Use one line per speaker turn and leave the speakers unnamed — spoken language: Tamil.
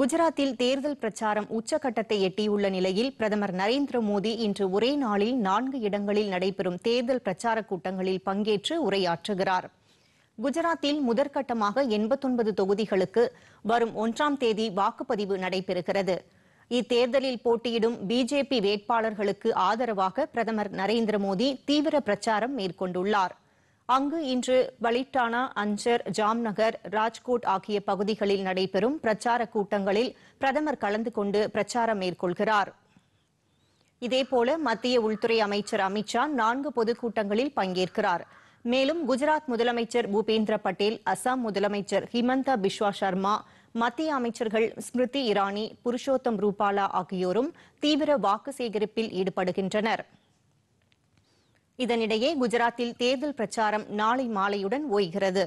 குஜராத்தில் தேர்தல் பிரச்சாரம் உச்சகட்டத்தை எட்டியுள்ள நிலையில் பிரதமர் நரேந்திர மோடி இன்று ஒரே நாளில் நான்கு இடங்களில் நடைபெறும் தேர்தல் பிரச்சார கூட்டங்களில் பங்கேற்று உரையாற்றுகிறார் குஜராத்தில் முதற்கட்டமாக எண்பத்தொன்பது தொகுதிகளுக்கு வரும் ஒன்றாம் தேதி வாக்குப்பதிவு நடைபெறுகிறது இத்தேர்தலில் போட்டியிடும் பிஜேபி வேட்பாளர்களுக்கு ஆதரவாக பிரதமர் நரேந்திர மோடி தீவிர பிரச்சாரம் மேற்கொண்டுள்ளாா் அங்கு இன்று வலிட்டானா அஞ்சர் ஜாம்நகர் ராஜ்கோட் ஆகிய பகுதிகளில் நடைபெறும் பிரச்சார கூட்டங்களில் பிரதமர் கலந்து கொண்டு பிரச்சாரம் மேற்கொள்கிறார் இதேபோல மத்திய உள்துறை அமைச்சர் அமித்ஷா நான்கு பொதுக்கூட்டங்களில் பங்கேற்கிறார் மேலும் குஜராத் முதலமைச்சர் பூபேந்திர பட்டேல் அசாம் முதலமைச்சர் ஹிமந்தா பிஸ்வா சர்மா மத்திய அமைச்சர்கள் ஸ்மிருதி இரானி புருஷோத்தம் ரூபாலா ஆகியோரும் தீவிர வாக்கு சேகரிப்பில் ஈடுபடுகின்றனா் இதனிடையே குஜராத்தில் தேர்தல் பிரச்சாரம் நாளை
மாலையுடன் ஓய்கிறது